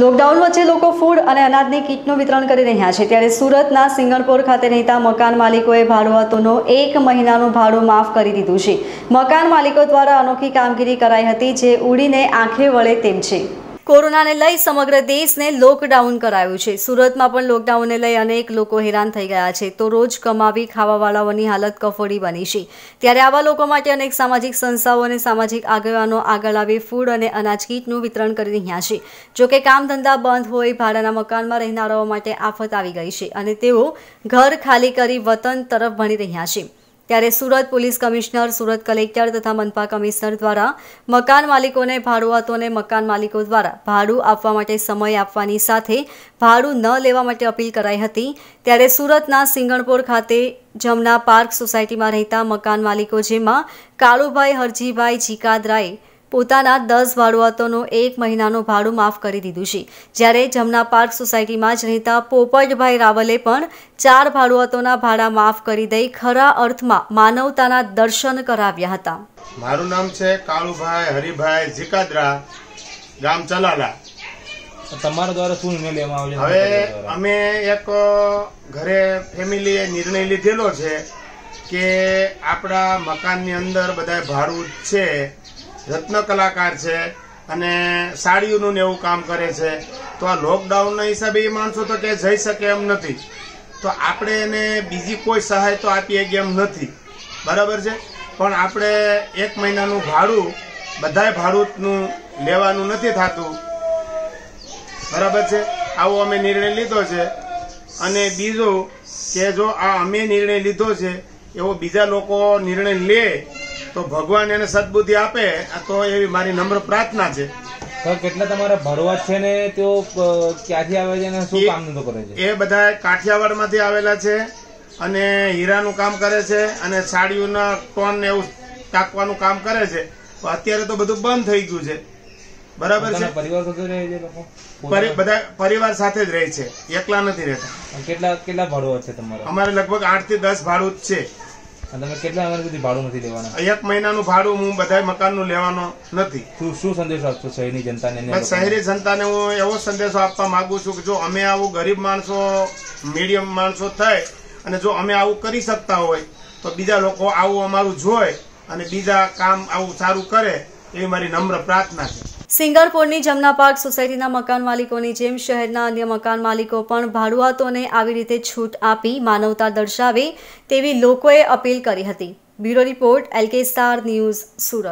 lockdown વચ્ચે લોકો food અને અનાજની કીટનું વિતરણ કરી રહ્યા છે ત્યારે સુરતના સિંગણપોર ખાતે રહેતા મકાન માલિકોએ ભાડુઆતોનો એક મહિનાનું ભાડું માફ કરી દીધું છે મકાન માલિકો દ્વારા અનોખી કામગીરી કરાઈ હતી જે ઉડીને આંખે વળે તેમ છે કોરોનાને લઈ સમગ્ર દેશને લોકડાઉન કરાયું છે સુરતમાં પણ લોકડાઉનને લઈ અનેક લોકો હેરાન થઈ ગયા છે તો રોજ કમાવી ખાવાવાળાઓની હાલત કફોડી બની છે ત્યારે આવા લોકો માટે અનેક સામાજિક સંસ્થાઓ અને સામાજિક આગેવાનો આગળ આવી ફૂડ અને અનાજ કીટનું વિતરણ કરી રહ્યા છે જોકે કામ ધંધા બંધ હોય ભાડાના મકાનમાં રહેનારાઓ માટે આફત આવી ગઈ છે અને તેઓ ઘર ખાલી કરી વતન તરફ ભણી રહ્યા છે ત્યારે Surat police commissioner Surat collector તથા મનપા કમિશનર દ્વારા મકાન માલિકોને ભાડુઆતોને મકાન માલિકો દ્વારા ભાડું આપવા માટે સમય આપવાની સાથે ભાડું ન લેવા માટે અપીલ કરાઈ હતી ત્યારે સુરતના સિંગણપોર ખાતે જમના પાર્ક સોસાયટીમાં રહેતા મકાન માલિકો જેમાં કાળુભાઈ હરજીભાઈ જીકાદરાએ પોતાના દસ ભાડુઆતોનું એક મહિનાનું ભાડું માફ કરી દીધું છે જ્યારે જમના પાર્ક સોસાયટીમાં જ રહેતા પોપટભાઈ રાવલે પણ ચાર ભાડુઆતોના ભાડા માફ કરી દઈ ખરા અર્થમાં માનવતાના દર્શન કરાવ્યા હતા મારું નામ છે કાળુભાઈ હરિભાઈ જીકાદરા ગામ ચલાલા તમારા દ્વારા શું નિર્ણય લેવામાં આવ્યો હવે અમે એક ઘરે ફેમિલીએ નિર્ણય લીધેલો છે કે આપણા મકાનની અંદર બધા ભાડું છે રત્ન કલાકાર છે અને સાડીઓનું ને એવું કામ કરે છે તો આ લોકડાઉનના હિસાબે એ માણસો તો કે જઈ શકે એમ નથી તો આપણે એને બીજી કોઈ સહાય તો આપીએ શકીએ એમ નથી બરાબર છે પણ આપણે એક મહિનાનું ભાડું બધાય ભાડુંનું લેવાનું નથી થતું બરાબર છે આવો અમે નિર્ણય લીધો છે અને બીજું કે જો આ અમે નિર્ણય લીધો છે એવો બીજા લોકો નિર્ણય લે તો ભગવાન એને સદબુદ્ધિ આપે તો એવી મારી નમ્ર પ્રાર્થના છે કેટલા તમારા ભરવાડ છે ને તેઓ ક્યાંથી આવે છે શું કામ ધંધો કરે છે એ બધા કાઠિયાવાડમાંથી આવેલા છે અને હીરાનું કામ કરે છે અને સાડીઓના ટોન ને એવું ટાંકવાનું કામ કરે છે તો અત્યારે તો બધું બંધ થઈ ગયું છે બરાબર છે પરિવાર સાથે રહે છે બધા પરિવાર સાથે જ રહે છે એકલા નથી રહેતા કેટલા કેટલા ભાડું છે તમારા અમારે લગભગ આઠ થી દસ ભાડું જ છે અને તમે કેટલા મહિનાનું ભાડું હું બધા મકાનનું લેવાનો નથી શું શું શહેરી જનતાને હું એવો સંદેશો આપવા માંગુ છું કે જો અમે આવું ગરીબ માણસો મીડિયમ માણસો થાય અને જો અમે આવું કરી શકતા હોય તો બીજા લોકો આવું અમારું જોય અને બીજા કામ આવું સારું કરે એવી મારી નમ્ર પ્રાર્થના છે સિંગારપોરની જમના પાર્ક સોસાયટીના મકાન માલિકોની જેમ શહેરના અન્ય મકાન માલિકો પણ ભાડુઆતોને આવી રીતે છૂટ આપી માનવતા દર્શાવે તેવી લોકોએ અપીલ કરી હતી bureau report LK Star News Surat